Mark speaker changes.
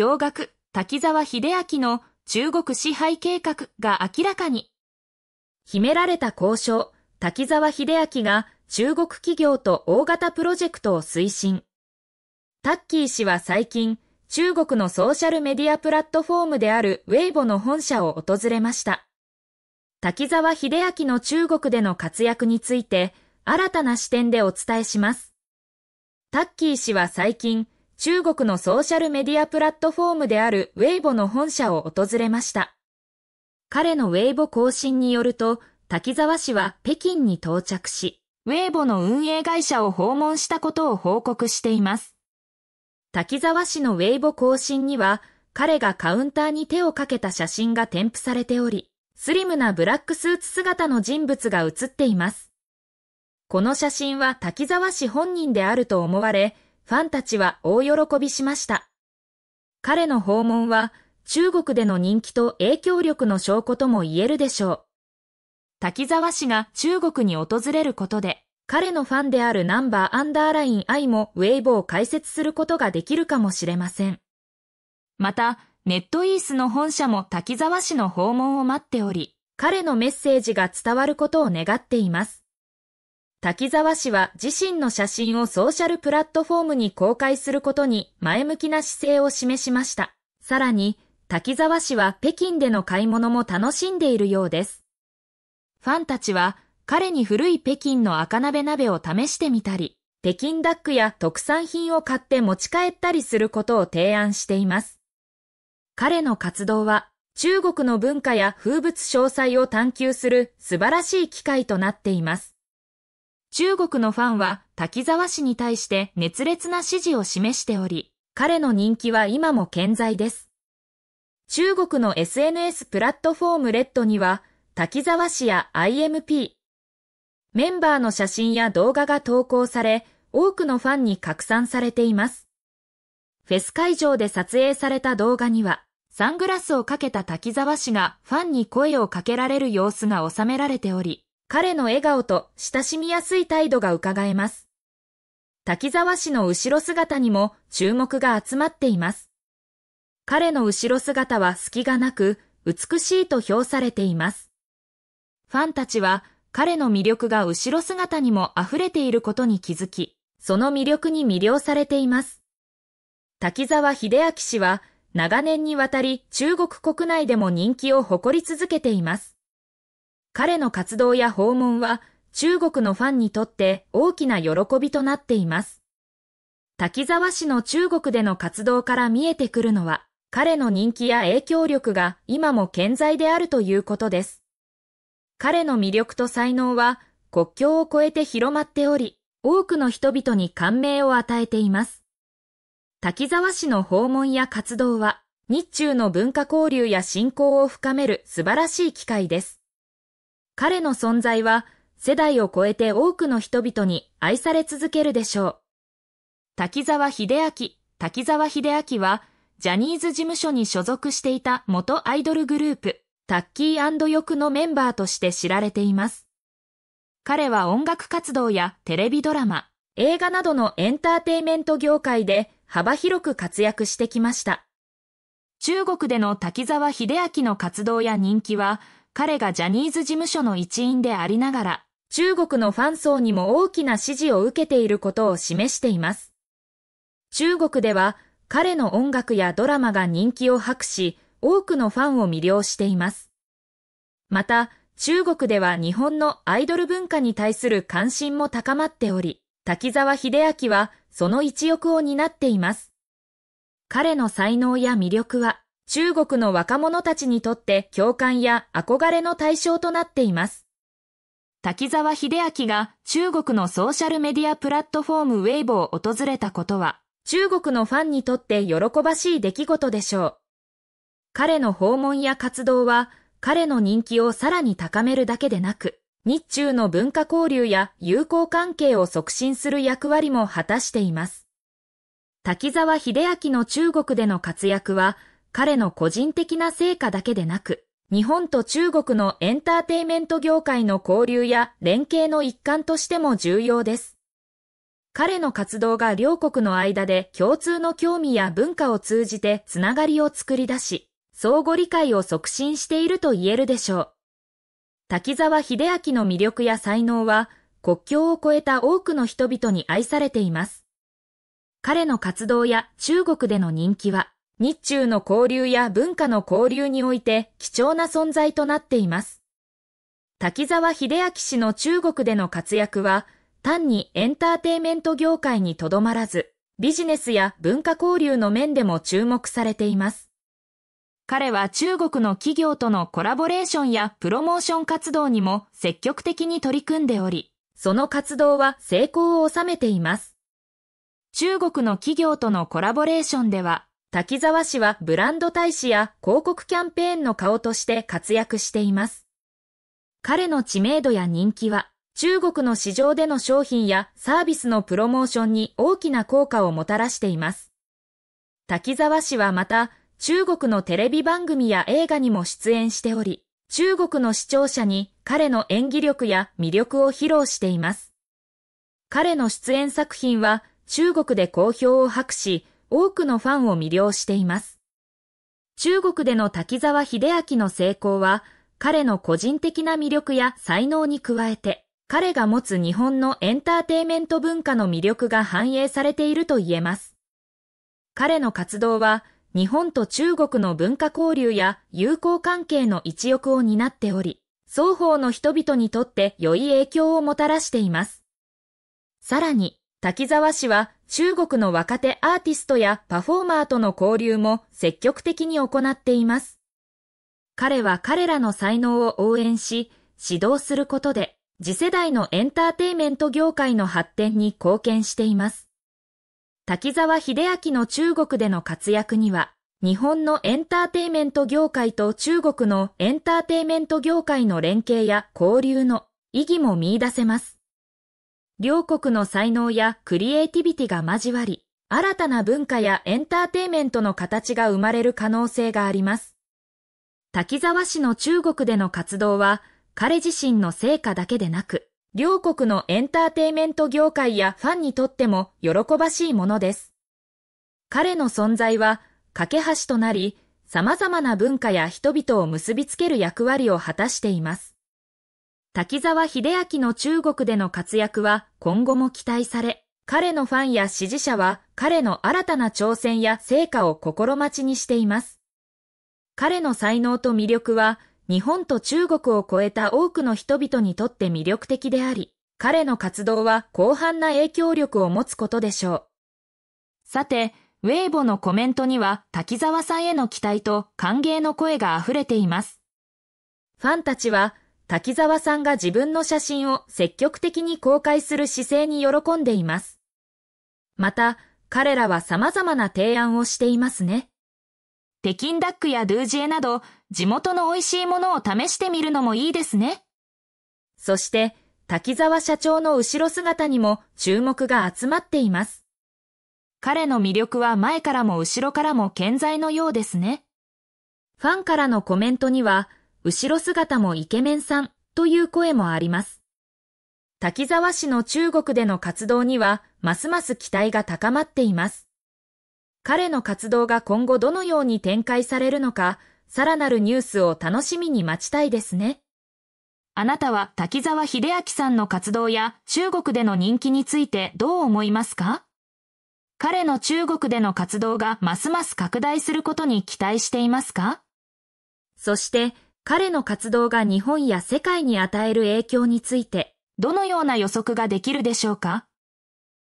Speaker 1: 驚愕、滝沢秀明の中国支配計画が明らかに。秘められた交渉、滝沢秀明が中国企業と大型プロジェクトを推進。タッキー氏は最近、中国のソーシャルメディアプラットフォームであるウェイボの本社を訪れました。滝沢秀明の中国での活躍について、新たな視点でお伝えします。タッキー氏は最近、中国のソーシャルメディアプラットフォームであるウェイボの本社を訪れました。彼のウェイボ更新によると、滝沢氏は北京に到着し、ウェイボの運営会社を訪問したことを報告しています。滝沢氏のウェイボ更新には、彼がカウンターに手をかけた写真が添付されており、スリムなブラックスーツ姿の人物が写っています。この写真は滝沢氏本人であると思われ、ファンたちは大喜びしました。彼の訪問は中国での人気と影響力の証拠とも言えるでしょう。滝沢氏が中国に訪れることで、彼のファンであるナンバーアンダーライン I もウェイボーを開設することができるかもしれません。また、ネットイースの本社も滝沢氏の訪問を待っており、彼のメッセージが伝わることを願っています。滝沢氏は自身の写真をソーシャルプラットフォームに公開することに前向きな姿勢を示しました。さらに、滝沢氏は北京での買い物も楽しんでいるようです。ファンたちは彼に古い北京の赤鍋鍋を試してみたり、北京ダックや特産品を買って持ち帰ったりすることを提案しています。彼の活動は中国の文化や風物詳細を探求する素晴らしい機会となっています。中国のファンは滝沢氏に対して熱烈な支持を示しており、彼の人気は今も健在です。中国の SNS プラットフォームレッドには、滝沢氏や IMP、メンバーの写真や動画が投稿され、多くのファンに拡散されています。フェス会場で撮影された動画には、サングラスをかけた滝沢氏がファンに声をかけられる様子が収められており、彼の笑顔と親しみやすい態度が伺えます。滝沢氏の後ろ姿にも注目が集まっています。彼の後ろ姿は隙がなく、美しいと評されています。ファンたちは彼の魅力が後ろ姿にも溢れていることに気づき、その魅力に魅了されています。滝沢秀明氏は長年にわたり中国国内でも人気を誇り続けています。彼の活動や訪問は中国のファンにとって大きな喜びとなっています。滝沢氏の中国での活動から見えてくるのは、彼の人気や影響力が今も健在であるということです。彼の魅力と才能は国境を越えて広まっており、多くの人々に感銘を与えています。滝沢氏の訪問や活動は、日中の文化交流や信仰を深める素晴らしい機会です。彼の存在は世代を超えて多くの人々に愛され続けるでしょう。滝沢秀明、滝沢秀明はジャニーズ事務所に所属していた元アイドルグループ、タッキーヨのメンバーとして知られています。彼は音楽活動やテレビドラマ、映画などのエンターテイメント業界で幅広く活躍してきました。中国での滝沢秀明の活動や人気は、彼がジャニーズ事務所の一員でありながら、中国のファン層にも大きな支持を受けていることを示しています。中国では彼の音楽やドラマが人気を博し、多くのファンを魅了しています。また、中国では日本のアイドル文化に対する関心も高まっており、滝沢秀明はその一翼を担っています。彼の才能や魅力は、中国の若者たちにとって共感や憧れの対象となっています。滝沢秀明が中国のソーシャルメディアプラットフォームウェイボを訪れたことは、中国のファンにとって喜ばしい出来事でしょう。彼の訪問や活動は、彼の人気をさらに高めるだけでなく、日中の文化交流や友好関係を促進する役割も果たしています。滝沢秀明の中国での活躍は、彼の個人的な成果だけでなく、日本と中国のエンターテイメント業界の交流や連携の一環としても重要です。彼の活動が両国の間で共通の興味や文化を通じてつながりを作り出し、相互理解を促進していると言えるでしょう。滝沢秀明の魅力や才能は、国境を越えた多くの人々に愛されています。彼の活動や中国での人気は、日中の交流や文化の交流において貴重な存在となっています。滝沢秀明氏の中国での活躍は、単にエンターテイメント業界にとどまらず、ビジネスや文化交流の面でも注目されています。彼は中国の企業とのコラボレーションやプロモーション活動にも積極的に取り組んでおり、その活動は成功を収めています。中国の企業とのコラボレーションでは、滝沢氏はブランド大使や広告キャンペーンの顔として活躍しています。彼の知名度や人気は、中国の市場での商品やサービスのプロモーションに大きな効果をもたらしています。滝沢氏はまた、中国のテレビ番組や映画にも出演しており、中国の視聴者に彼の演技力や魅力を披露しています。彼の出演作品は中国で好評を博し、多くのファンを魅了しています。中国での滝沢秀明の成功は、彼の個人的な魅力や才能に加えて、彼が持つ日本のエンターテイメント文化の魅力が反映されていると言えます。彼の活動は、日本と中国の文化交流や友好関係の一翼を担っており、双方の人々にとって良い影響をもたらしています。さらに、滝沢氏は中国の若手アーティストやパフォーマーとの交流も積極的に行っています。彼は彼らの才能を応援し、指導することで、次世代のエンターテイメント業界の発展に貢献しています。滝沢秀明の中国での活躍には、日本のエンターテイメント業界と中国のエンターテイメント業界の連携や交流の意義も見出せます。両国の才能やクリエイティビティが交わり、新たな文化やエンターテイメントの形が生まれる可能性があります。滝沢氏の中国での活動は、彼自身の成果だけでなく、両国のエンターテイメント業界やファンにとっても喜ばしいものです。彼の存在は、架け橋となり、様々な文化や人々を結びつける役割を果たしています。滝沢秀明の中国での活躍は今後も期待され、彼のファンや支持者は彼の新たな挑戦や成果を心待ちにしています。彼の才能と魅力は日本と中国を超えた多くの人々にとって魅力的であり、彼の活動は広範な影響力を持つことでしょう。さて、ウェイボのコメントには滝沢さんへの期待と歓迎の声が溢れています。ファンたちは滝沢さんが自分の写真を積極的に公開する姿勢に喜んでいます。また、彼らは様々な提案をしていますね。北京ダックやドゥージエなど、地元の美味しいものを試してみるのもいいですね。そして、滝沢社長の後ろ姿にも注目が集まっています。彼の魅力は前からも後ろからも健在のようですね。ファンからのコメントには、後ろ姿もイケメンさんという声もあります。滝沢市の中国での活動には、ますます期待が高まっています。彼の活動が今後どのように展開されるのか、さらなるニュースを楽しみに待ちたいですね。あなたは滝沢秀明さんの活動や中国での人気についてどう思いますか彼の中国での活動がますます拡大することに期待していますかそして、彼の活動が日本や世界に与える影響について、どのような予測ができるでしょうか